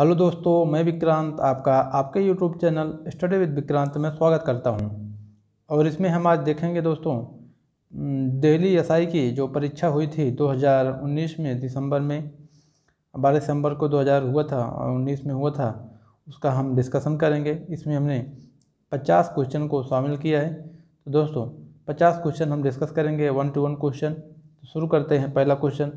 hello दोस्तों मैं विक्रांत आपका आपके YouTube channel study with Vikrant में स्वागत करता हूं और इसमें हम आज देखेंगे दोस्तों दिल्ली एसआई की जो परीक्षा हुई थी 2019 में दिसंबर में बारह दिसंबर को 2000 हुआ था और उन्नीस में हुआ था उसका हम डिस्कशन करेंगे इसमें हमने पचास क्वेश्चन को शामिल किया है तो दोस्तों पचास क्वेश्चन हम डिस्कस करेंगे वन टू वन क्वेश्चन शुरू करते हैं पहला क्वेश्चन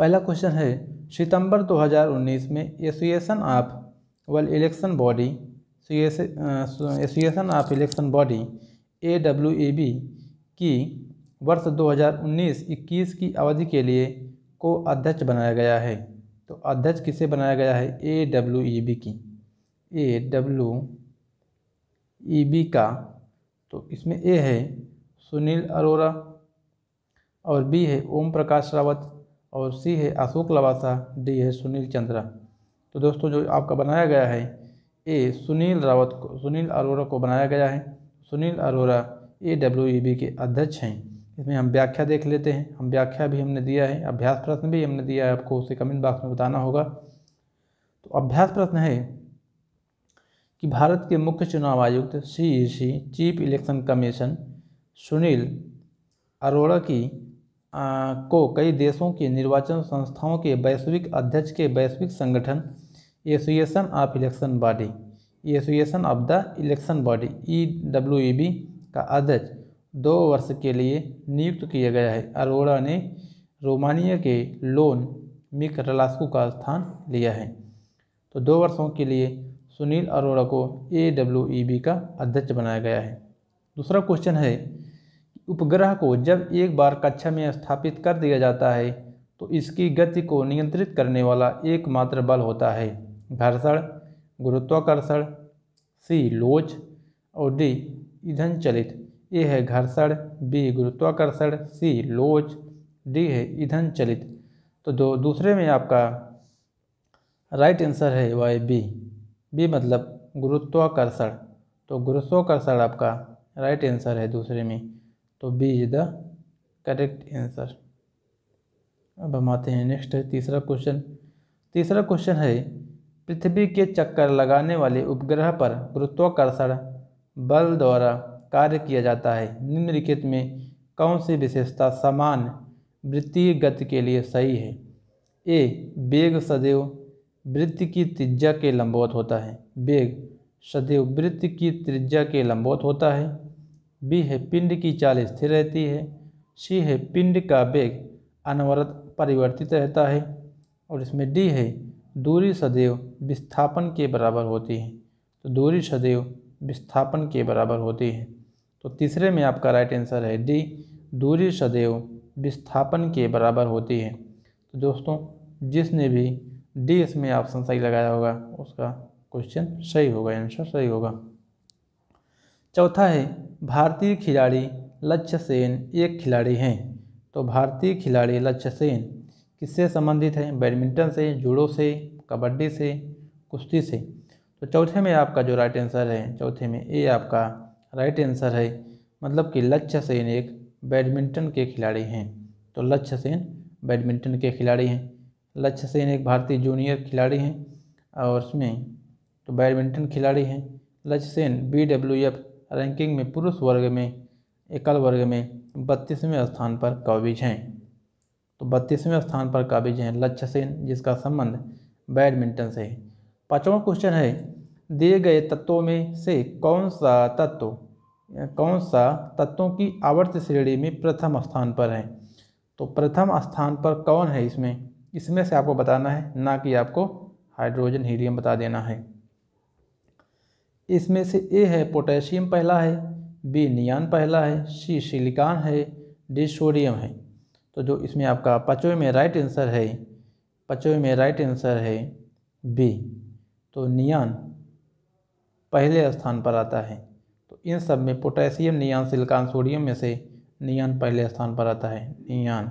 पहला क्वेश्चन है सितंबर 2019 में association of world election body association of election body A W A B की वर्ष 2019-21 की अवधि के लिए को अध्यक्ष बनाया गया है तो अध्यक्ष किसे बनाया गया है ए डब्ल्यू ई बी की ए डब्ल्यू ई बी का तो इसमें ए है सुनील अरोरा और बी है ओम प्रकाश रावत और सी है अशोक लवासा डी है सुनील चंद्रा तो दोस्तों जो आपका बनाया गया है ए सुनील रावत को सुनील अरोरा को बनाया गया है Sunil Arora A W E B के अध्यक्ष हैं इसमें हम व्याख्या देख लेते हैं हम व्याख्या भी हमने दिया है अभ्यास प्रश्न भी हमने दिया है आपको उसे कमेंट बॉक्स में बताना होगा तो अभ्यास प्रश्न है कि भारत के मुख्य चुनाव आयुक्त C E C chief election commission Sunil Arora की को कई देशों की निर्वाचन संस्थाओं के वैश्विक अध्यक्ष के वैश्विक संगठन association of election body association of the election body E W E B का अध्यक्ष दो वर्ष के लिए नियुक्त किया गया है अरोड़ा ने रोमानिया के लोन मिक रलास्को का स्थान लिया है तो दो वर्षों के लिए सुनील अरोड़ा को ए डब्ल्यू ई बी का अध्यक्ष बनाया गया है दूसरा क्वेश्चन है उपग्रह को जब एक बार कक्षा में स्थापित कर दिया जाता है तो इसकी गति को नियंत्रित करने वाला एकमात्र बल होता है घर्षण गुरुत्वाकर्षण सी लोच और डी ईंधन चलित ए है घर्षण बी गुरुत्वाकर्षण सी लोच डी है ईंधन चलित तो दो दूसरे में आपका राइट आंसर है वाई बी बी मतलब गुरुत्वाकर्षण तो गुरुत्वाकर्षण आपका राइट आंसर है दूसरे में तो B is the correct answer अब हम आते हैं नेक्स्ट है तीसरा क्वेश्चन तीसरा क्वेश्चन है पृथ्वी के चक्कर लगाने वाले उपग्रह पर गुरुत्वाकर्षण बल द्वारा कार्य किया जाता है निम्नलिखित में कौन सी विशेषता समान वृत्तीय गति के लिए सही है ए बेग सदैव वृत्ति की त्रिज्या के लंबवत होता है बेग सदैव वृत्त की त्रिज्या के लंबवत होता है बी है पिंड की चाल स्थिर रहती है सी है पिंड का वेग अनवरत परिवर्तित रहता है और इसमें डी है दूरी सदैव विस्थापन के बराबर होती है तो दूरी सदैव विस्थापन के बराबर होती है तो तीसरे में आपका राइट आंसर है डी दूरी सदैव विस्थापन के बराबर होती है तो दोस्तों जिसने भी डी इसमें ऑप्शन सही लगाया होगा उसका क्वेश्चन सही होगा आंसर सही होगा चौथा है भारतीय खिलाड़ी लक्ष्य सेन एक खिलाड़ी हैं तो भारतीय खिलाड़ी लक्ष्य सेन किससे संबंधित हैं बैडमिंटन से जूडो से कबड्डी से कुश्ती से तो चौथे में आपका जो राइट आंसर है चौथे में ए आपका राइट आंसर है मतलब कि लक्ष्य सेन एक बैडमिंटन के खिलाड़ी हैं तो लक्ष्य सेन बैडमिंटन के खिलाड़ी हैं लक्ष्य सेन एक भारतीय जूनियर खिलाड़ी हैं और उसमें तो बैडमिंटन खिलाड़ी हैं Lakshya Sen B W F ranking में पुरुष वर्ग में एकल वर्ग में बत्तीसवें स्थान पर काबिज हैं तो बत्तीसवें स्थान पर काबिज हैं लक्ष्य सेन जिसका संबंध बैडमिंटन से है पाँचवा क्वेश्चन है दिए गए तत्वों में से कौन सा तत्व कौन सा तत्वों की आवर्त श्रेणी में प्रथम स्थान पर है तो प्रथम स्थान पर कौन है इसमें इसमें से आपको बताना है ना कि आपको हाइड्रोजन हीलियम बता देना है इसमें से ए है पोटेशियम पहला है बी नियान पहला है सी सिलिकॉन है डी सोडियम है तो जो इसमें आपका पचवे में राइट आंसर है पचवे में राइट आंसर है बी तो नियान पहले स्थान पर आता है तो इन सब में पोटेशियम नियान सिलिकॉन सोडियम में से नियान पहले स्थान पर आता है नियान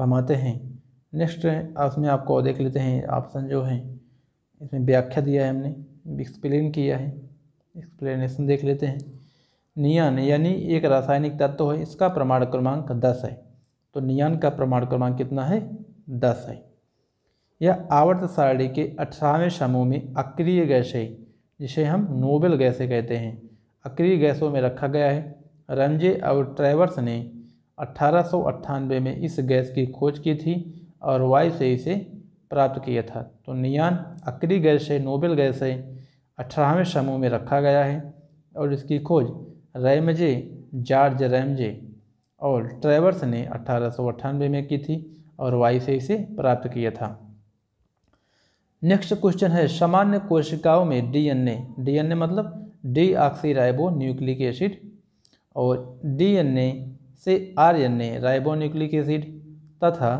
हम आते हैं नेक्स्ट इसमें आपको देख लेते हैं ऑप्शन जो हैं इसमें व्याख्या दिया है हमने एक्सप्लेन किया है एक्सप्लेनेशन देख लेते हैं नियन यानी एक रासायनिक तत्व है इसका प्रमाण क्रमांक दस है तो नियन का प्रमाण क्रमांक कितना है दस है यह आवर्त सारणी के अठारहवें समूह में अक्रिय गैस है जिसे हम नोबेल गैसे कहते हैं अक्रिय गैसों में रखा गया है रंजे और ट्रेवर्स ने अठारह में इस गैस की खोज की थी और वाई से इसे प्राप्त किया था तो नियान अक्री गैस है नोबेल गैस है अठारहवें समूह में रखा गया है और इसकी खोज रैमजे जॉर्ज रैमजे और ट्रेवर्स ने अठारह में की थी और वाई से इसे प्राप्त किया था नेक्स्ट क्वेश्चन है सामान्य कोशिकाओं में डीएनए डीएनए मतलब डी ऑक्सीराइबो न्यूक्लिक एसिड और डीएनए से आरएनए राइबो न्यूक्लिक एसिड तथा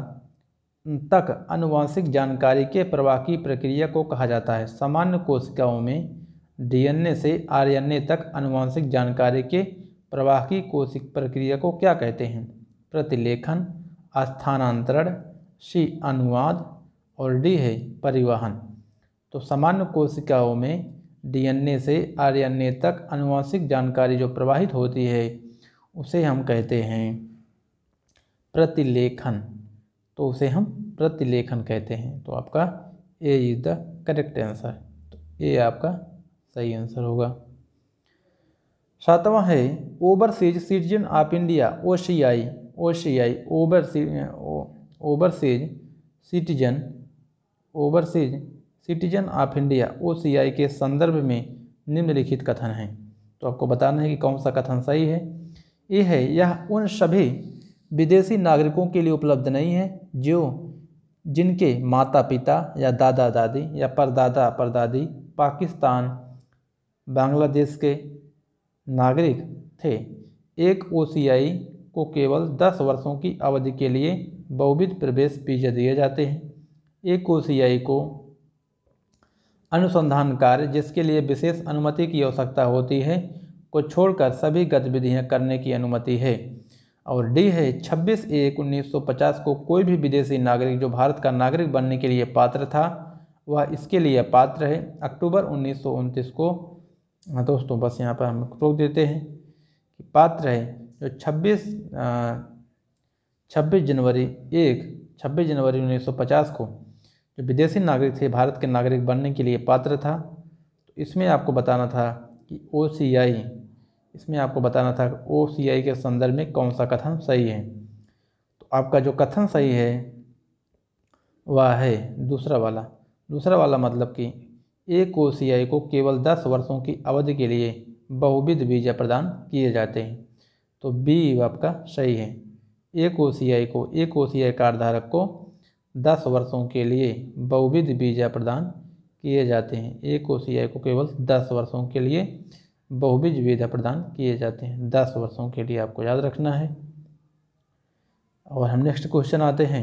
तक अनुवांशिक जानकारी के प्रवाह की प्रक्रिया को कहा जाता है सामान्य कोशिकाओं में डीएनए से आरएनए तक अनुवांशिक जानकारी के प्रवाह की कोशिक प्रक्रिया को क्या कहते हैं प्रतिलेखन स्थानांतरण सी अनुवाद और डी है परिवहन तो सामान्य कोशिकाओं में डीएनए से आरएनए तक अनुवांशिक जानकारी जो प्रवाहित होती है उसे हम कहते हैं प्रतिलेखन तो उसे हम प्रतिलेखन कहते हैं तो आपका A is the correct answer तो ए आपका सही आंसर होगा सातवां है overseas citizen of India O C I O C I overseas overseas citizen overseas citizen of India O C I के संदर्भ में निम्नलिखित कथन है तो आपको बताना है कि कौन सा कथन सही है ये है यह उन सभी विदेशी नागरिकों के लिए उपलब्ध नहीं है जो जिनके माता पिता या दादा दादी या परदादा परदादी पाकिस्तान बांग्लादेश के नागरिक थे एक ओसीआई को केवल 10 वर्षों की अवधि के लिए बहुविध प्रवेश पीजे दिए जाते हैं एक ओसीआई को अनुसंधान कार्य जिसके लिए विशेष अनुमति की आवश्यकता होती है को छोड़कर सभी गतिविधियां करने की अनुमति है और डी है 26 एक 1950 को कोई भी विदेशी नागरिक जो भारत का नागरिक बनने के लिए पात्र था वह इसके लिए पात्र है अक्टूबर उन्नीस को हाँ दोस्तों बस यहाँ पर हम रोक देते हैं कि पात्र है जो 26 26 जनवरी एक 26 जनवरी 1950 को जो विदेशी नागरिक थे भारत के नागरिक बनने के लिए पात्र था तो इसमें आपको बताना था कि ओ सी आई इसमें आपको बताना था ओ सी आई के संदर्भ में कौन सा कथन सही है तो आपका जो कथन सही है वह है दूसरा वाला दूसरा वाला मतलब कि एक ओ सी आई को केवल दस वर्षों की अवधि के लिए बहुविध वीजा प्रदान किए जाते हैं तो बी आपका सही है एक ओ सी आई को एक ओ सी आई कार्डधारक को दस वर्षों के लिए बहुविध वीजा प्रदान किए जाते हैं एक ओ सी आई को केवल दस वर्षों के लिए बहुबीज वेदा प्रदान किए जाते हैं दस वर्षों के लिए आपको याद रखना है और हम नेक्स्ट क्वेश्चन आते हैं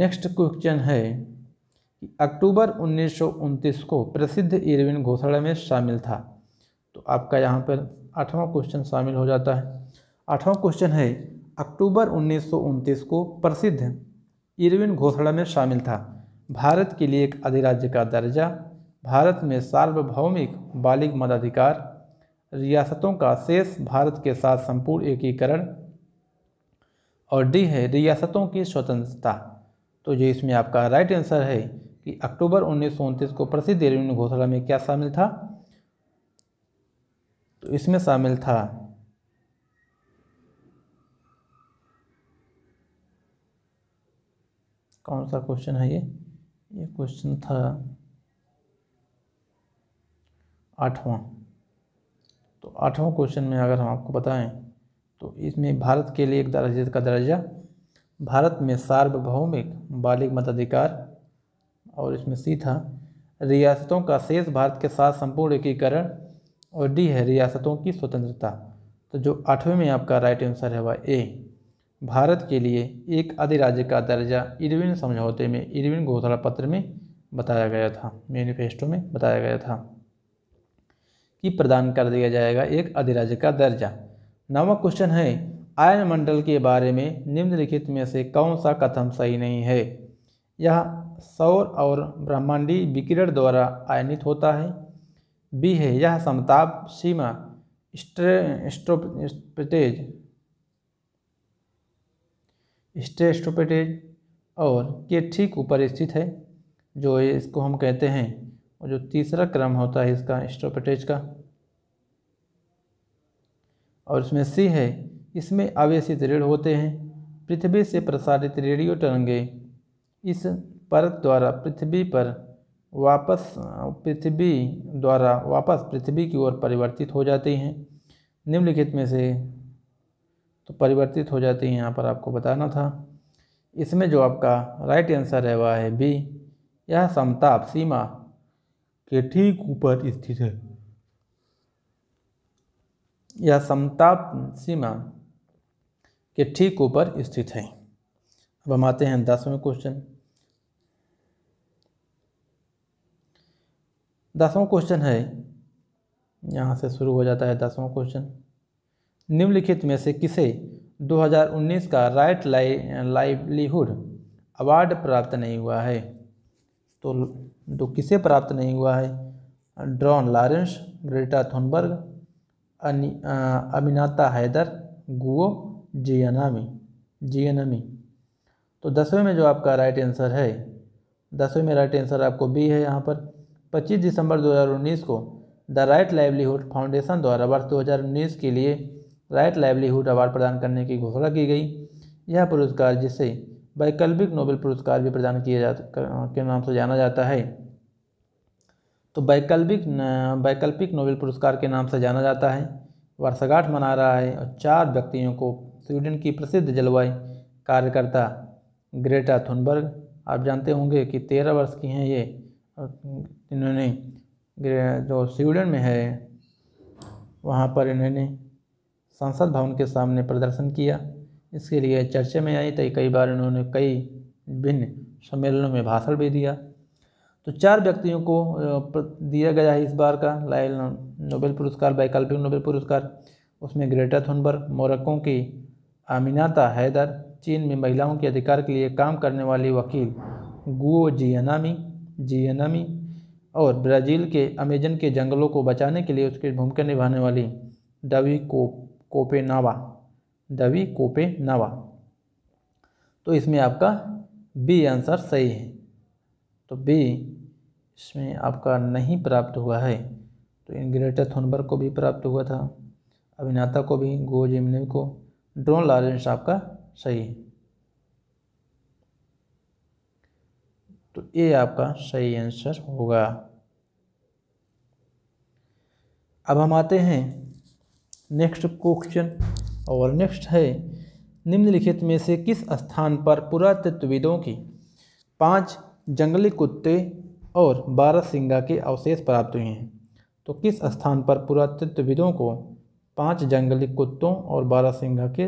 नेक्स्ट क्वेश्चन है कि अक्टूबर उन्नीस को प्रसिद्ध इरविन घोषणा में शामिल था तो आपका यहाँ पर आठवां क्वेश्चन शामिल हो जाता है आठवां क्वेश्चन है अक्टूबर उन्नीस को प्रसिद्ध इरविन घोषणा में शामिल था भारत के लिए एक अधिराज्य का दर्जा भारत में सार्वभौमिक बालिग मताधिकार रियासतों का शेष भारत के साथ संपूर्ण एकीकरण और डी है रियासतों की स्वतंत्रता तो ये इसमें आपका राइट आंसर है कि अक्टूबर उन्नीस को प्रसिद्ध रेवेन्यू घोषणा में क्या शामिल था तो इसमें शामिल था कौन सा क्वेश्चन है ये ये क्वेश्चन था आठवां तो आठवां क्वेश्चन में अगर हम आपको बताएं तो इसमें भारत के लिए एक दर्जे का दर्जा भारत में सार्वभौमिक बालिक मताधिकार और इसमें सी था रियासतों का शेष भारत के साथ संपूर्ण एकीकरण और डी है रियासतों की स्वतंत्रता तो जो आठवें में आपका राइट आंसर है वह ए भारत के लिए एक अधिराज्य का दर्जा इरविन समझौते में इरविन घोषणा पत्र में बताया गया था मैनिफेस्टो में बताया गया था की प्रदान कर दिया जाएगा एक अधिराज्य का दर्जा नवा क्वेश्चन है आयन मंडल के बारे में निम्नलिखित में से कौन सा कथन सही नहीं है यह सौर और ब्रह्मांडी विकिरण द्वारा आयनित होता है बी है यह समताप सीमा स्ट्रेस्ट्रोपेटेज स्ट्रेस्ट्रोपेटेज और के ठीक ऊपर स्थित है जो इसको हम कहते हैं और जो तीसरा क्रम होता है इसका स्ट्रोपेटेज का और इसमें सी है इसमें आवेशित ऋण होते हैं पृथ्वी से प्रसारित रेडियो तरंगे इस परत द्वारा पृथ्वी पर वापस पृथ्वी द्वारा वापस पृथ्वी की ओर परिवर्तित हो जाती हैं निम्नलिखित में से तो परिवर्तित हो जाती हैं यहाँ पर आपको बताना था इसमें जो आपका राइट आंसर है वह है बी यह समताप सीमा के ठीक ऊपर स्थित है या समताप सीमा के ठीक ऊपर स्थित है अब हम आते हैं दसवें क्वेश्चन दसवां क्वेश्चन है यहाँ से शुरू हो जाता है दसवां क्वेश्चन निम्नलिखित में से किसे 2019 का राइट लाइव लाइवलीहुड अवार्ड प्राप्त नहीं हुआ है तो तो किसे प्राप्त नहीं हुआ है ड्रॉन Lawrence Greta Thunberg Aminatou Haidar Guo Jianmei Jianmei तो दसवें में जो आपका राइट आंसर है दसवें में राइट आंसर आपको बी है यहाँ पर 25 दिसंबर 2019 को द राइट लाइवलीहुड फाउंडेशन द्वारा वर्ष 2019 के लिए राइट लाइवलीहुड अवार्ड प्रदान करने की घोषणा की गई यह पुरस्कार जिसे वैकल्पिक नोबेल पुरस्कार भी प्रदान किया जा के नाम से जाना जाता है तो वैकल्पिक वैकल्पिक नोबेल पुरस्कार के नाम से जाना जाता है वर्षगांठ मना रहा है और चार व्यक्तियों को स्वीडन की प्रसिद्ध जलवायु कार्यकर्ता ग्रेटा थुनबर्ग आप जानते होंगे कि तेरह वर्ष की हैं ये इन्होंने जो स्वीडन में है वहाँ पर इन्होंने संसद भवन के सामने प्रदर्शन किया इसके लिए चर्चे में आई तो कई बार इन्होंने कई भिन्न सम्मेलनों में भाषण भी दिया तो चार व्यक्तियों को दिया गया है इस बार का लाइल नोबेल पुरस्कार वैकल्पिक नोबेल पुरस्कार उसमें ग्रेटर थुनबर्ग मोरक्को की आमिनाता हैदर चीन में महिलाओं के अधिकार के लिए काम करने वाली वकील गुओ जियनामी जियनामी और ब्राज़ील के अमेजन के जंगलों को बचाने के लिए उसकी भूमिका निभाने वाली डवी को कोपेनावा डवी कोपेनावा तो इसमें आपका बी आंसर सही है तो बी इसमें आपका नहीं प्राप्त हुआ है तो इन ग्रेटर थोनबर्ग को भी प्राप्त हुआ था अभिनाता को भी गो जिमनेव को ड्रोन लॉरेंस आपका सही है तो ये आपका सही आंसर होगा अब हम आते हैं नेक्स्ट क्वेश्चन और नेक्स्ट है निम्नलिखित में से किस स्थान पर पुरातत्वविदों की पांच जंगली कुत्ते और बारह सिंगा के अवशेष प्राप्त हुए हैं तो किस स्थान पर पुरातत्वविदों को पांच जंगली कुत्तों और बारह सिंगा के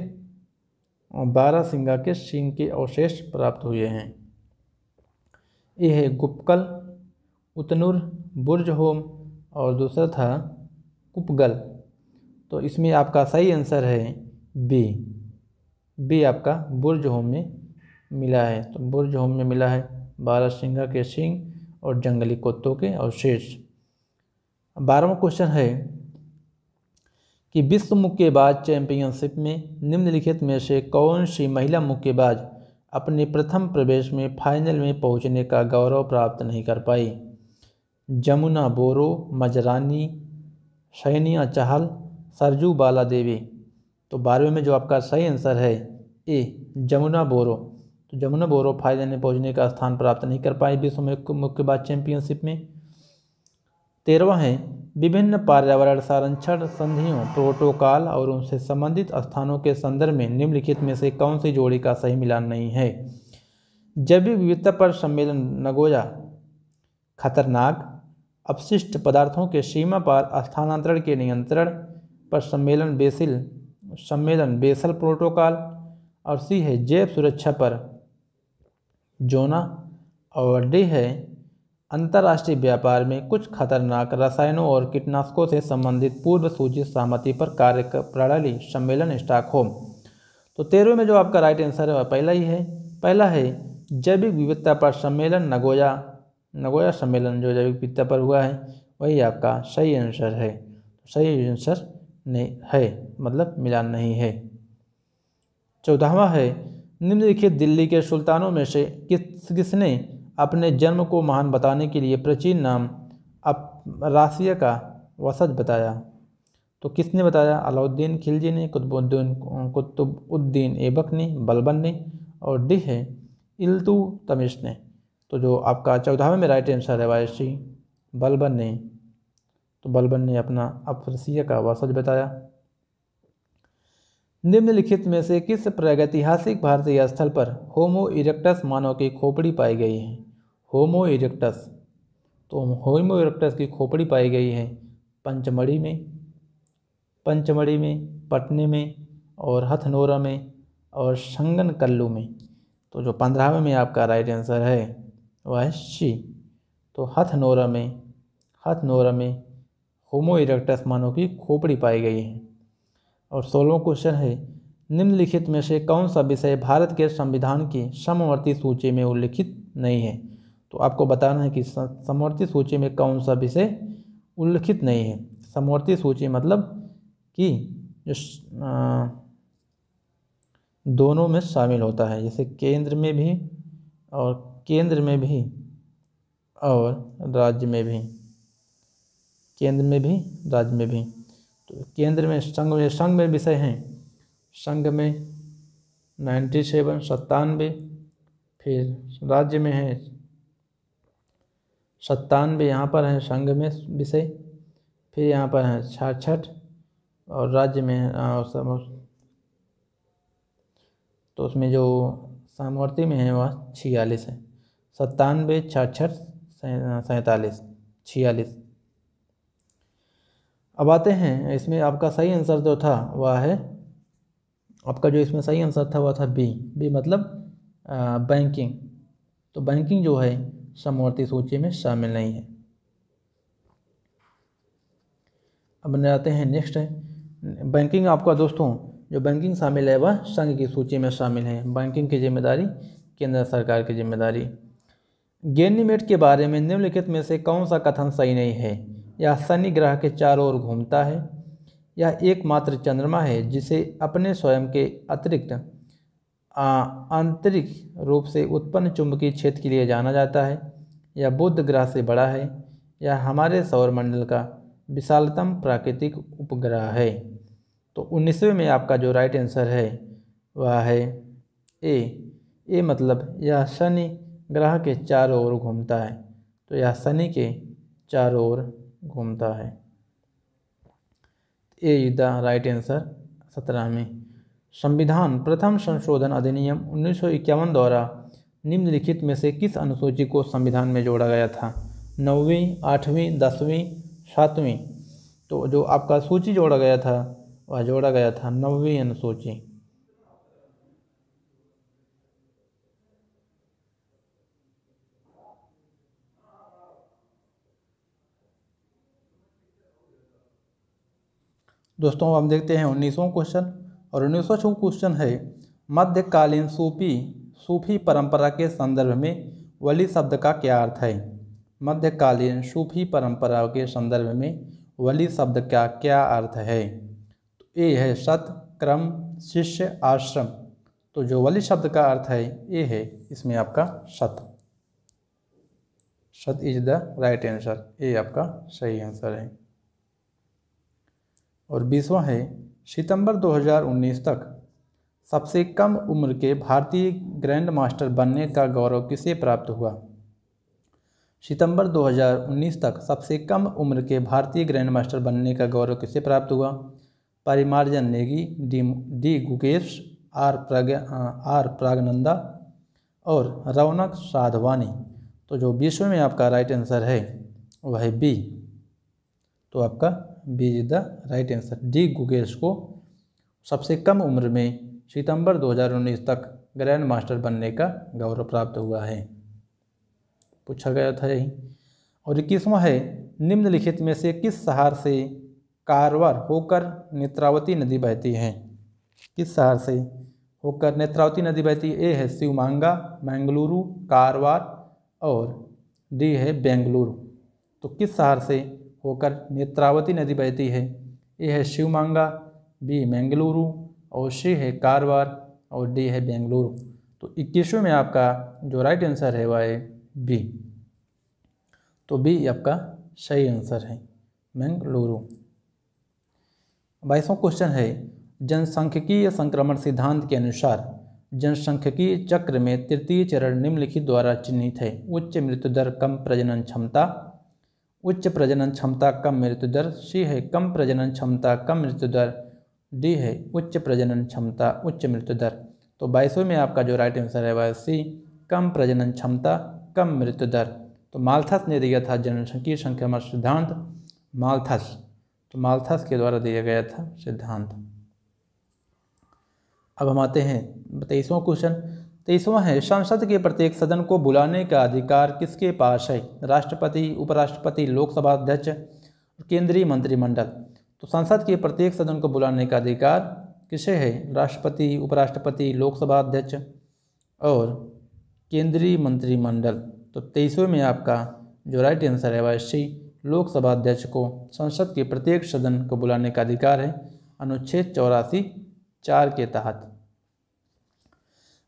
बारह सिंगा के सिंग के अवशेष प्राप्त हुए हैं यह है गुपकल उतनुर बुर्ज होम और दूसरा था कुपगल तो इसमें आपका सही आंसर है बी बी आपका बुर्ज होम में मिला है तो बुर्ज होम में मिला है बारह सिंगा के सिंह और जंगली कुत्तों के अवशेष बारहवा क्वेश्चन है कि विश्व मुक्केबाज चैंपियनशिप में निम्नलिखित में से कौन सी महिला मुक्केबाज अपने प्रथम प्रवेश में फाइनल में पहुंचने का गौरव प्राप्त नहीं कर पाई जमुना बोरो मजरानी सैनिया चहल सरजू बाला देवी तो बारहवें में जो आपका सही आंसर है ए जमुना बोरो तो जमुना बोरो फाइनल में पहुंचने का स्थान प्राप्त नहीं कर पाए विश्व मुख्य बात चैंपियनशिप में तेरहवा है विभिन्न पर्यावरण संरक्षण संधियों प्रोटोकॉल और उनसे संबंधित स्थानों के संदर्भ में निम्नलिखित में से कौन सी जोड़ी का सही मिलान नहीं है जैविक विविधता पर सम्मेलन नगोजा खतरनाक अपशिष्ट पदार्थों के सीमा पर स्थानांतरण के नियंत्रण पर सम्मेलन बेसिल सम्मेलन बेसल प्रोटोकॉल और सी है जैव सुरक्षा पर जोना अवर्डी है अंतर्राष्ट्रीय व्यापार में कुछ खतरनाक रसायनों और कीटनाशकों से संबंधित पूर्व सूचित सहमति पर कार्य प्रणाली सम्मेलन स्टाक होम तो तेरहवें में जो आपका राइट आंसर है वह पहला ही है पहला है जैविक विविधता पर सम्मेलन नगोया नगोया सम्मेलन जो जैविक विविधता पर हुआ है वही आपका सही आंसर है सही आंसर मतलब नहीं है मतलब मिलान नहीं है चौदहवा है निम्नलिखित दिल्ली के सुल्तानों में से किस किसने अपने जन्म को महान बताने के लिए प्राचीन नाम अप राशिया का वसत बताया तो किसने बताया अलाउद्दीन खिलजी ने कुतुबुद्दीन कुतुबुद्दीन ऐबक ने बलबन ने और डी है इल्तु तमिश ने तो जो आपका चौदहवें में राइट आंसर है वायसी बलबन ने तो बलबन ने अपना अफरसिया का वसत बताया निम्नलिखित में से किस प्रागैतिहासिक भारतीय स्थल पर होमो इरेक्टस मानव की खोपड़ी पाई गई है होमो इरेक्टस तो होमो इरेक्टस की खोपड़ी पाई गई है पंचमढ़ी में पंचमढ़ी में पटने में और हथनोरा में और संगन कल्लू में तो जो पंद्रहवें में आपका राइट आंसर है वह है शी तो हथनोरा में हथनोरा में होमो इरेक्टस मानव की खोपड़ी पाई गई है और सोलह क्वेश्चन है निम्नलिखित में से कौन सा विषय भारत के संविधान की समवर्ती सूची में उल्लिखित नहीं है तो आपको बताना है कि समवर्ती सूची में कौन सा विषय उल्लिखित नहीं है समवर्ती सूची मतलब कि दोनों में शामिल होता है जैसे केंद्र में भी और केंद्र में भी और राज्य में भी केंद्र में भी राज्य में भी तो केंद्र में संघ में संघ में विषय हैं संघ में नाइन्टी सेवन सत्तानवे फिर राज्य में है सत्तानवे यहाँ पर हैं संघ में विषय फिर यहाँ पर हैं छाछठ और राज्य में तो उसमें जो सामवर्ती में है वह छियालीस है सत्तानवे छाछठ सैतालीस छियालीस अब आते हैं इसमें आपका सही आंसर जो था वह है आपका जो इसमें सही आंसर था वह था बी बी मतलब आ, बैंकिंग तो बैंकिंग जो है समवर्ती सूची में शामिल नहीं है अब आते हैं नेक्स्ट है बैंकिंग आपका दोस्तों जो बैंकिंग शामिल है वह संघ की सूची में शामिल है बैंकिंग की जिम्मेदारी केंद्र सरकार की जिम्मेदारी गेनीमेट के बारे में निम्नलिखित में से कौन सा कथन सही नहीं है यह शनि ग्रह के चारों ओर घूमता है यह एकमात्र चंद्रमा है जिसे अपने स्वयं के अतिरिक्त आंतरिक रूप से उत्पन्न चुंबकीय क्षेत्र के लिए जाना जाता है यह बुध ग्रह से बड़ा है यह हमारे सौरमंडल का विशालतम प्राकृतिक उपग्रह है तो उन्नीसवें में आपका जो राइट आंसर है वह है ए ए मतलब यह शनि ग्रह के चारों ओर घूमता है तो यह शनि के चारों ओर घूमता है A is the right answer सत्रह में संविधान प्रथम संशोधन अधिनियम उन्नीस द्वारा निम्नलिखित में से किस अनुसूची को संविधान में जोड़ा गया था नौवीं आठवीं दसवीं सातवीं तो जो आपका सूची जोड़ा गया था वह जोड़ा गया था नौवीं अनुसूची दोस्तों हम देखते हैं उन्नीसवा क्वेश्चन और उन्नीसवा क्वेश्चन है मध्यकालीन सूफी सूफी परंपरा के संदर्भ में वली शब्द का क्या अर्थ है मध्यकालीन सूफी परंपरा के संदर्भ में वली शब्द का क्या अर्थ है तो ए है सत क्रम शिष्य आश्रम तो जो वली शब्द का अर्थ है ये है इसमें आपका सत सत इज द राइट आंसर ये आपका सही आंसर है और बीसवा है सितंबर 2019 तक सबसे कम उम्र के भारतीय ग्रैंड मास्टर बनने का गौरव किसे प्राप्त हुआ सितंबर 2019 तक सबसे कम उम्र के भारतीय ग्रैंड मास्टर बनने का गौरव किसे प्राप्त हुआ Parimarjan Negi D D Gukesh R Pragg R Praggnanandhaa और रौनक साधवानी तो जो बीसवें में आपका राइट आंसर है वह है बी तो आपका B is the right answer D Gukesh को सबसे कम उम्र में सितंबर 2019 तक ग्रैंड मास्टर बनने का गौरव प्राप्त हुआ है पूछा गया था यही और इक्कीसवा है निम्नलिखित में से किस सहार से कारवार होकर नेत्रावती नदी बहती है किस सहार से होकर नेत्रावती नदी बहती है ए है शिवमांगा मैंगलुरु कारवार और डी है बेंगलुरु तो किस सहार से होकर नेत्रावती नदी बहती है ए है शिवमांगा बी मैंगलुरु और सी है कारवार और डी है बेंगलुरु तो इक्कीसवें में आपका जो राइट आंसर है वह है बी तो बी आपका सही आंसर है मैंगलुरु बाईसों क्वेश्चन है जनसंख्यकीय संक्रमण सिद्धांत के अनुसार जनसंख्यकीय चक्र में तृतीय चरण निम्नलिखित द्वारा चिन्हित है उच्च मृत्यु दर कम प्रजनन क्षमता उच्च प्रजनन क्षमता कम मृत्यु दर सी है कम प्रजनन क्षमता कम मृत्यु दर डी है उच्च प्रजनन क्षमता उच्च मृत्यु दर तो बाईसवें में आपका जो राइट आंसर है वह सी कम प्रजनन क्षमता कम मृत्यु दर तो मालथस ने दिया था जनसंख्य संक्रमण सिद्धांत मालथस तो मालथस के द्वारा दिया गया था सिद्धांत अब हम आते हैं तेईसवा क्वेश्चन तेईसवा है संसद के प्रत्येक सदन को बुलाने का अधिकार किसके पास है राष्ट्रपति उपराष्ट्रपति लोकसभा अध्यक्ष केंद्रीय मंत्रिमंडल तो संसद के प्रत्येक सदन को बुलाने का अधिकार किसे है राष्ट्रपति उपराष्ट्रपति लोकसभा अध्यक्ष और केंद्रीय मंत्रिमंडल तो तेईसवें में आपका जो राइट आंसर है वह सी लोकसभा अध्यक्ष को संसद के प्रत्येक सदन को बुलाने का अधिकार है अनुच्छेद चौरासी चार के तहत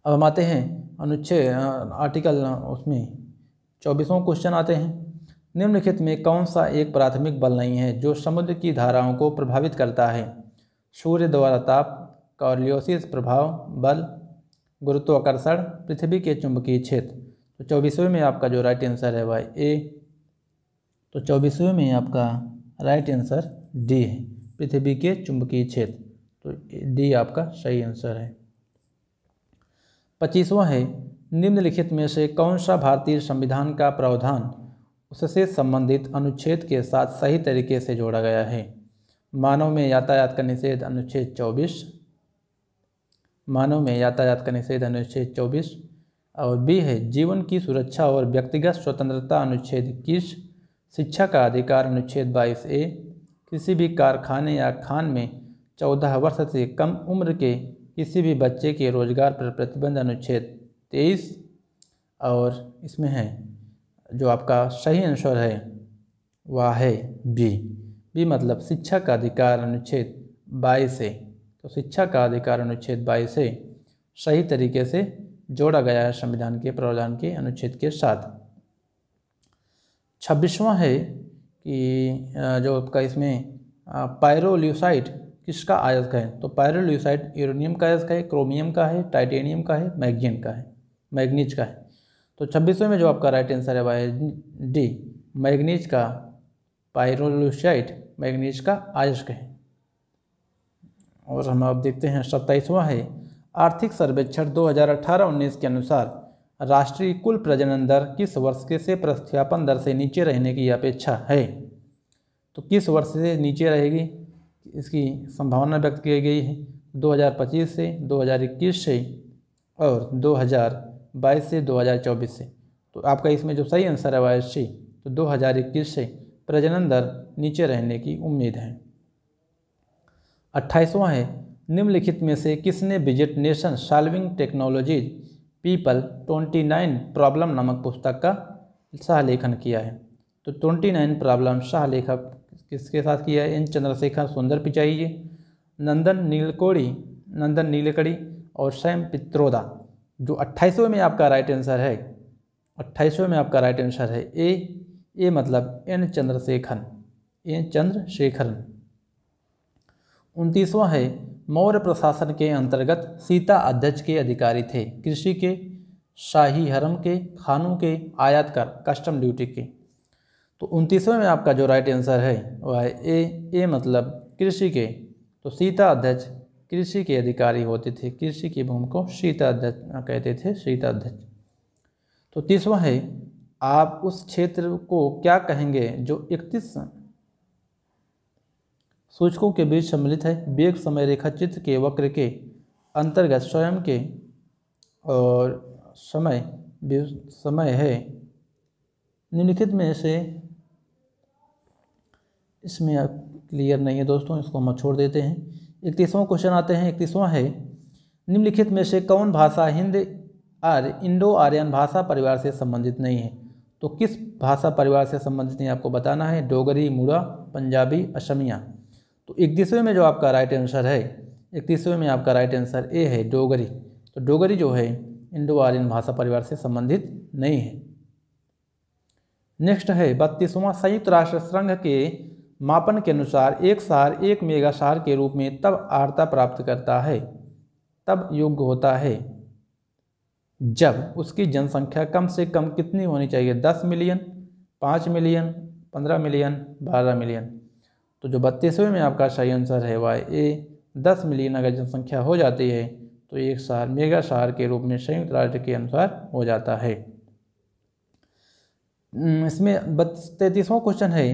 अब हम आते हैं अनुच्छेद आर्टिकल उसमें चौबीसों क्वेश्चन आते हैं निम्नलिखित में कौन सा एक प्राथमिक बल नहीं है जो समुद्र की धाराओं को प्रभावित करता है सूर्य द्वारा ताप कॉर्लियोसिस प्रभाव बल गुरुत्वाकर्षण पृथ्वी के चुंबकीय क्षेत्र तो चौबीसवें में आपका जो राइट आंसर है वह ए तो चौबीसवें में आपका राइट आंसर डी है पृथ्वी के चुंबकीय क्षेत्र तो डी आपका सही आंसर है पच्चीसवा है निम्नलिखित में से कौन सा भारतीय संविधान का प्रावधान उससे संबंधित अनुच्छेद के साथ सही तरीके से जोड़ा गया है मानव में यातायात का निषेध अनुच्छेद चौबीस मानव में यातायात का निषेध अनुच्छेद चौबीस और बी है जीवन की सुरक्षा और व्यक्तिगत स्वतंत्रता अनुच्छेद इक्कीस शिक्षा का अधिकार अनुच्छेद बाईस ए किसी भी कारखाने या खान में चौदह वर्ष से कम उम्र के किसी भी बच्चे के रोजगार पर प्रतिबंध अनुच्छेद तेईस और इसमें है जो आपका सही आंसर है वह है बी बी मतलब शिक्षा का अधिकार अनुच्छेद बाईस है तो शिक्षा का अधिकार अनुच्छेद बाईस है सही तरीके से जोड़ा गया है संविधान के प्रावधान के अनुच्छेद के साथ छब्बीसवां है कि जो आपका इसमें पायरोल्यूसाइड किसका आयस्क है तो पायरोल्यूसाइड यूरोनियम का आयस्क है क्रोमियम का है टाइटेनियम का है मैगजीन का है मैग्नीज का है तो छब्बीसवें में जो आपका राइट आंसर है वह डी मैग्नीज का पायरोल्यूसाइड मैग्नीज का आयस्क है और हम आप देखते हैं सत्ताईसवां है आर्थिक सर्वेक्षण 2018-19 के अनुसार राष्ट्रीय कुल प्रजनन दर किस वर्ष के से प्रस्थापन दर से नीचे रहने की अपेक्षा है तो किस वर्ष से नीचे रहेगी इसकी संभावना व्यक्त की गई है 2025 से 2021 से और 2022 से 2024 से तो आपका इसमें जो सही आंसर है वायस सी तो 2021 से प्रजनन दर नीचे रहने की उम्मीद है अट्ठाईसवां है निम्नलिखित में से किसने विजिट nation solving technologies people 29 problem नामक पुस्तक का सहलेखन लेखन किया है तो 29 प्रॉब्लम सहलेखक लेखक किसके साथ किया है एन चंद्रशेखर सुंदर पिचाई जी नंदन नीलकोड़ी नंदन नीलकड़ी और स्वयं पित्रोदा जो अट्ठाईसवें में आपका राइट आंसर है अट्ठाईसवें में आपका राइट आंसर है ए ए मतलब एन चंद्रशेखर एन चंद्रशेखरन उनतीसवां है मौर्य प्रशासन के अंतर्गत सीता अध्यक्ष के अधिकारी थे कृषि के शाही हरम के खानों के आयात कर कस्टम ड्यूटी के तो उनतीसवें में आपका जो राइट आंसर है वह है ए ए मतलब कृषि के तो सीता अध्यक्ष कृषि के अधिकारी होते थे कृषि की भूमि को सीता अध्यक्ष कहते थे सीता अध्यक्ष तो तीसवा है आप उस क्षेत्र को क्या कहेंगे जो इकतीस सूचकों के बीच सम्मिलित है वेग समय रेखा चित्र के वक्र के अंतर्गत स्वयं के और समय समय है निम्नलिखित में से इसमें क्लियर नहीं है दोस्तों इसको हम छोड़ देते हैं इकतीसवां क्वेश्चन आते हैं इकतीसवां है निम्नलिखित में से कौन भाषा हिंद आर इंडो आर्यन भाषा परिवार से संबंधित नहीं है तो किस भाषा परिवार से संबंधित नहीं आपको बताना है डोगरी मुड़ा पंजाबी असमिया तो इकतीसवें में जो आपका राइट आंसर है इकतीसवें में आपका राइट आंसर ए है डोगरी तो डोगरी जो है इंडो आर्यन भाषा परिवार से संबंधित नहीं है नेक्स्ट है बत्तीसवां संयुक्त राष्ट्र संघ के मापन के अनुसार एक सार एक मेगा सार के रूप में तब आर्ता प्राप्त करता है तब योग्य होता है जब उसकी जनसंख्या कम से कम कितनी होनी चाहिए दस मिलियन पाँच मिलियन पंद्रह मिलियन बारह मिलियन तो जो बत्तीसवें में आपका सही आंसर है वाई ए दस मिलियन अगर जनसंख्या हो जाती है तो एक शहर मेगा शहर के रूप में संयुक्त राष्ट्र के अनुसार हो जाता है हम्म, इसमें बत्तीस तैतीसवां क्वेश्चन है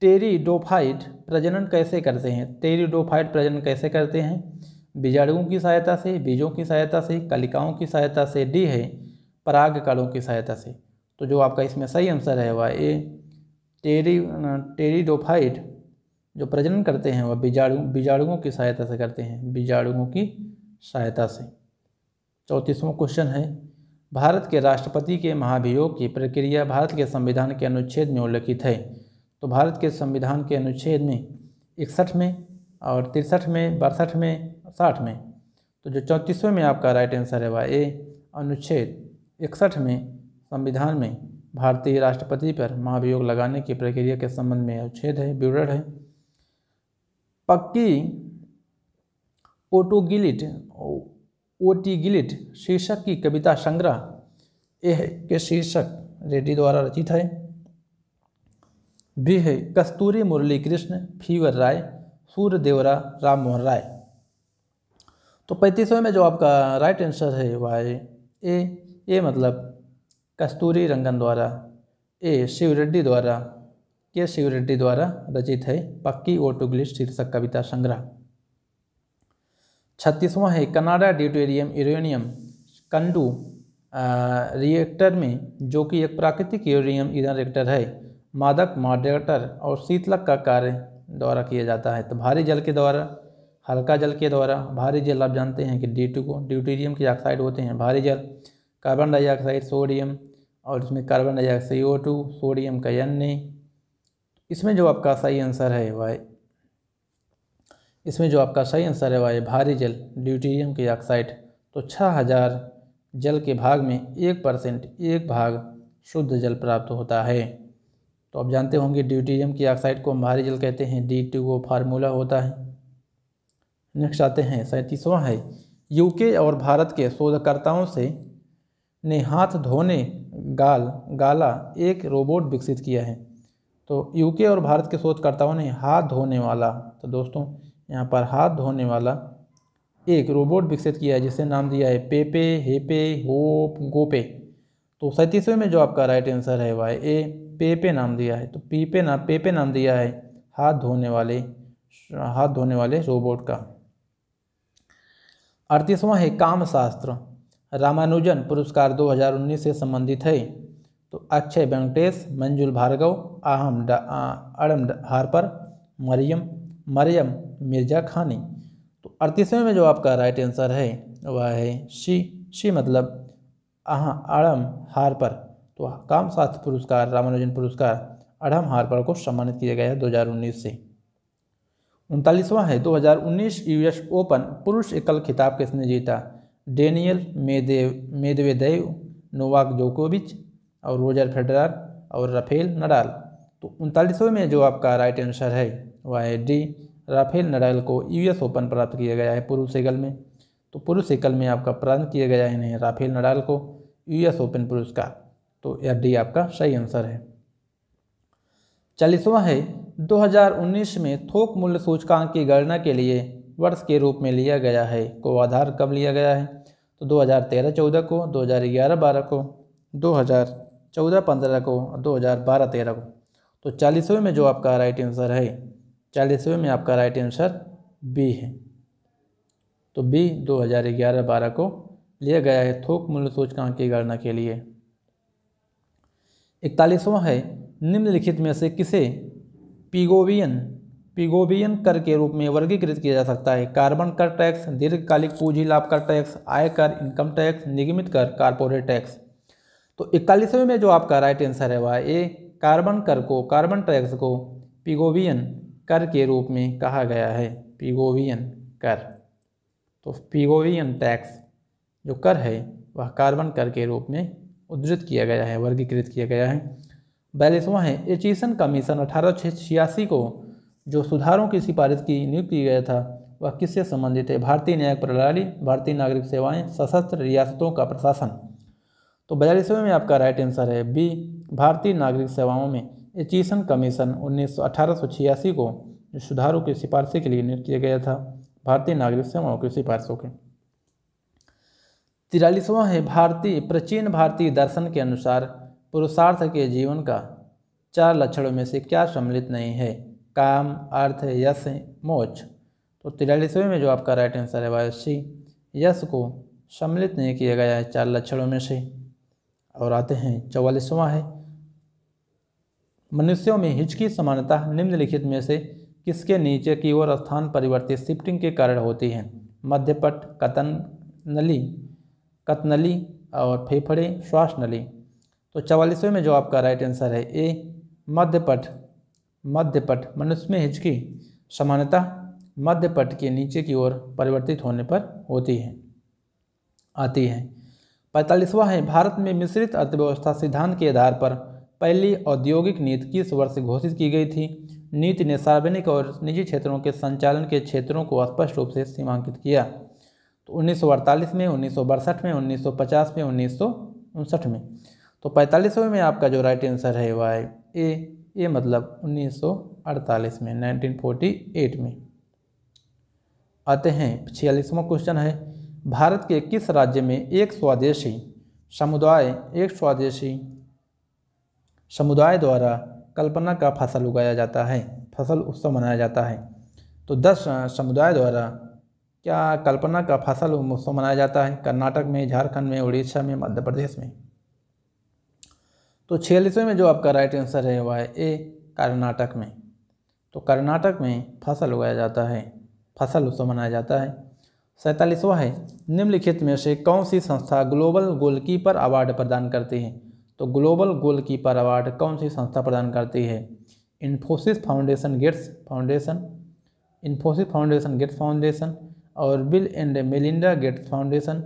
टेरीडोफाइट प्रजनन कैसे करते हैं टेरीडोफाइट प्रजनन कैसे करते हैं बीजाणुओं की सहायता से बीजों की सहायता से कलिकाओं की सहायता से डी है पराग कणों की सहायता से तो जो आपका इसमें सही आंसर है वह ए टेरी टेरीडोफाइट जो प्रजनन करते हैं वह बीजाणु बीजाणुओं की सहायता से करते हैं बीजाणुओं की सहायता से चौंतीसवां क्वेश्चन है भारत के राष्ट्रपति के महाभियोग की प्रक्रिया भारत के संविधान के अनुच्छेद में उल्लिखित है तो भारत के संविधान के अनुच्छेद में इकसठ में और तिरसठ में बासठ में साठ में तो जो चौंतीसवें में आपका राइट आंसर है वह ए अनुच्छेद इकसठ में संविधान में भारतीय राष्ट्रपति पर महाभियोग लगाने की प्रक्रिया के संबंध में अनुच्छेद है ब्यूरड है पक्की ओटो गिलिट ओ टी गिलिट शीर्षक की कविता संग्रह यह के शीर्षक रेड्डी द्वारा रचित है भी है कस्तूरी मुरली कृष्ण फीवर राय सूर्य देवरा राम मोहन राय तो पैंतीसवें में जो आपका राइट आंसर है वह है ए ए मतलब कस्तूरी रंगन द्वारा ए शिव रेड्डी द्वारा के शिव रेड्डी द्वारा रचित है पक्की ओटुगलिश शीर्षक कविता संग्रह छत्तीसवां है Canada deuterium uranium CANDU reactor में जो कि एक प्राकृतिक यूरेनियम ईंधन रिएक्टर है मादक मॉडरेटर और शीतलक का कार्य द्वारा किया जाता है तो भारी जल के द्वारा हल्का जल के द्वारा भारी जल आप जानते हैं कि डी टू को ड्यूटीरियम के ऑक्साइड होते हैं भारी जल कार्बन डाइऑक्साइड सोडियम और इसमें carbon dioxide O two sodium का एन इसमें जो आपका सही आंसर है वह इसमें जो आपका सही आंसर है वह भारी जल ड्यूटीरियम के ऑक्साइड तो छः हज़ार जल के भाग में एक परसेंट एक भाग शुद्ध जल प्राप्त होता है तो आप जानते होंगे ड्यूटीरियम की ऑक्साइड को भारी जल कहते हैं डी टू वो फार्मूला होता है नेक्स्ट आते हैं सैंतीसवां है यूके और भारत के शोधकर्ताओं से ने हाथ धोने गाल गाला एक रोबोट विकसित किया है तो यूके और भारत के शोधकर्ताओं ने हाथ धोने वाला तो दोस्तों यहाँ पर हाथ धोने वाला एक रोबोट विकसित किया है जिसे नाम दिया है पेपे हेपे होप गोपे तो सैंतीसवें में जो आपका राइट आंसर है वह ए पेपे नाम दिया है तो पे ना नाम पे नाम दिया है हाथ धोने वाले हाथ धोने वाले रोबोट का अड़तीसवां है काम शास्त्र रामानुजन पुरस्कार 2019 से संबंधित है तो अक्षय वेंकटेश मंजुल भार्गव आहम Adam Harper Maryam Maryam Mirzakhani तो अड़तीसवें में जो आपका राइट आंसर है वह है शी शी मतलब आह अड़म हार्पर तो काम शास्त्र पुरस्कार रामानुजन पुरस्कार अढ़म हार्पर को सम्मानित किया गया है दो से उनतालीसवां है 2019 यूएस ओपन पुरुष एकल खिताब किसने जीता डेनियल मेदेव मेदवेदेव नोवाक जोकोविच और रोजर फेडरर और राफेल नडाल तो उनतालीसवें में जो आपका राइट आंसर है वह है डी राफेल नडाल को यूएस ओपन प्राप्त किया गया है पुरुष एकल में तो पुरुष एकल में आपका प्रारंभ किया गया है इन्हें राफेल नडाल को यूएस ओपन पुरस्कार तो यह डी आपका सही आंसर है चालीसवां है 2019 में थोक मूल्य सूचकांक की गणना के लिए वर्ष के रूप में लिया गया है को आधार कब लिया गया है तो 2013-14 को 2011-12 को 2014-15 को 2012-13 को तो चालीसवें में जो आपका राइट आंसर है चालीसवें में आपका राइट आंसर बी है तो बी 2011-12 को लिया गया है थोक मूल्य सूचकांक की गणना के लिए इकतालीसवां है निम्नलिखित में से किसे पिगोवियन पिगोवियन कर के रूप में वर्गीकृत किया जा सकता है कार्बन कर टैक्स दीर्घकालिक पूंजी लाभ कर टैक्स आयकर इनकम टैक्स निगमित कर कारपोरेट टैक्स तो इकतालीसवें में जो आपका राइट आंसर है वह ए कार्बन कर को कार्बन टैक्स को पिगोवियन कर के रूप में कहा गया है पिगोवियन कर तो पिगोवियन टैक्स जो कर है वह कार्बन कर के रूप में उद्धृत किया गया है वर्गीकृत किया गया है बयालीसवां है एचिसन कमीशन अठारह को जो सुधारों की सिफारिश की नियुक्त किया गया था वह किससे संबंधित है भारतीय न्यायिक प्रणाली भारतीय नागरिक सेवाएं सशस्त्र रियासतों का प्रशासन तो बयालीसवें में आपका राइट आंसर है बी भारतीय नागरिक सेवाओं में एचिसन कमीशन उन्नीस को जो सुधारों की सिफारिशें के लिए नियुक्त किया गया था भारतीय नागरिक सेवाओं की सिफारिशों के तिरालीसवां है भारतीय प्राचीन भारतीय दर्शन के अनुसार पुरुषार्थ के जीवन का चार लक्षणों में से क्या सम्मिलित नहीं है काम अर्थ यश मोक्ष तो तिरालीसवें में जो आपका राइट आंसर है वायसी सी यश को सम्मिलित नहीं किया गया है चार लक्षणों में से और आते हैं चौवालीसवां है मनुष्यों में हिचकी समानता निम्नलिखित में से किसके नीचे की ओर स्थान परिवर्तित शिफ्टिंग के कारण होती है मध्यपट कतन नली कतनली और फेफड़े श्वास नली तो चवालीसवें में जो आपका राइट आंसर है ए मध्यपट मध्यपट मनुष्य में हिचकी समानता मध्यपट के नीचे की ओर परिवर्तित होने पर होती है आती है पैंतालीसवा है भारत में मिश्रित अर्थव्यवस्था सिद्धांत के आधार पर पहली औद्योगिक नीति किस वर्ष घोषित की गई थी नीति ने सार्वजनिक और निजी क्षेत्रों के संचालन के क्षेत्रों को स्पष्ट रूप से सीमांकित किया तो उन्नीस में उन्नीस में उन्नीस में उन्नीस में तो पैंतालीसवें में आपका जो राइट आंसर है वह है ए ए मतलब 1948 में 1948 में आते हैं छियालीसवा क्वेश्चन है भारत के किस राज्य में एक स्वदेशी समुदाय एक स्वदेशी समुदाय द्वारा कल्पना का फसल उगाया जाता है फसल उत्सव मनाया जाता है तो दस समुदाय द्वारा क्या कल्पना का फसल महोत्सव मनाया जाता है कर्नाटक में झारखंड में उड़ीसा में मध्य प्रदेश में तो छियालीसवें में जो आपका राइट आंसर है वह है ए कर्नाटक में तो कर्नाटक में फसल उगाया जाता है फसल उत्सव मनाया जाता है सैंतालीसवा है निम्नलिखित में से कौन सी संस्था ग्लोबल गोलकीपर अवार्ड प्रदान करती है तो ग्लोबल गोलकीपर अवार्ड कौन सी संस्था प्रदान करती है Infosys Foundation Gates Foundation Infosys Foundation Gates Foundation और Bill and Melinda Gates Foundation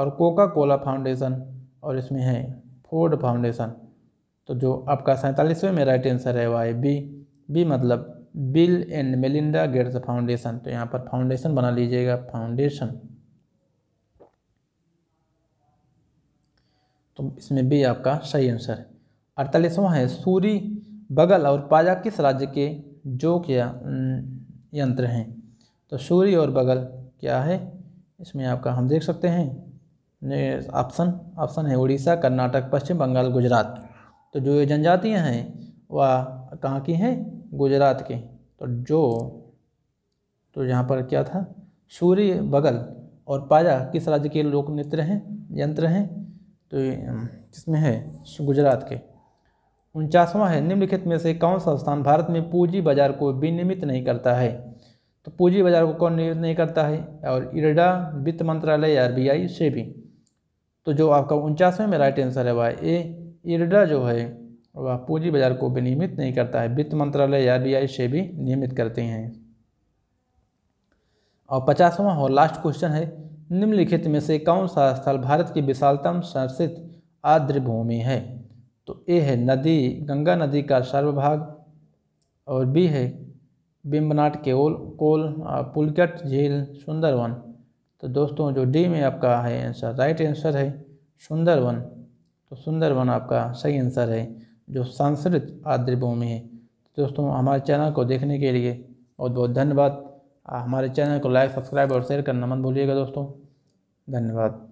और कोका कोला फाउंडेशन और इसमें है फोर्ड फाउंडेशन तो जो आपका सैंतालीसवें में राइट आंसर है वो आई बी बी मतलब Bill and Melinda Gates Foundation तो यहाँ पर फाउंडेशन बना लीजिएगा फाउंडेशन तो इसमें बी आपका सही आंसर है अड़तालीसवां है सूरी बगल और पाया किस राज्य के जोक या यंत्र हैं तो सूर्य और बगल क्या है इसमें आपका हम देख सकते हैं ऑप्शन ऑप्शन है उड़ीसा कर्नाटक पश्चिम बंगाल गुजरात तो जो ये जनजातियाँ हैं वह कहाँ की हैं गुजरात के तो जो तो यहाँ पर क्या था सूर्य बगल और पाजा किस राज्य के लोक नृत्य हैं यंत्र हैं तो किसमें है गुजरात के उनचासवां है निम्नलिखित में से कौन सा स्थान भारत में पूंजी बाजार को विनियमित नहीं करता है तो पूंजी बाजार को कौन नियमित नहीं करता है और इरेडा वित्त मंत्रालय या आरबीआई से भी तो जो आपका उनचासवें में राइट आंसर है वह ए इरेडा जो है वह पूंजी बाजार को विनियमित नहीं करता है वित्त मंत्रालय या आरबीआई से भी नियमित करते हैं और पचासवां और लास्ट क्वेश्चन है निम्नलिखित में से कौन सा स्थल भारत की विशालतम संरक्षित आर्द्र भूमि है तो ए है नदी गंगा नदी का सर्वभाग और बी है बिम्बनाट ओल कोल पुलकट झील सुंदरवन तो दोस्तों जो डी में आपका है आंसर राइट आंसर है सुंदरवन तो सुंदरवन आपका सही आंसर है जो संस्कृत आर्द्रभूमि है तो दोस्तों हमारे चैनल को देखने के लिए बहुत बहुत धन्यवाद हमारे चैनल को लाइक सब्सक्राइब और शेयर करना मत भूलिएगा दोस्तों धन्यवाद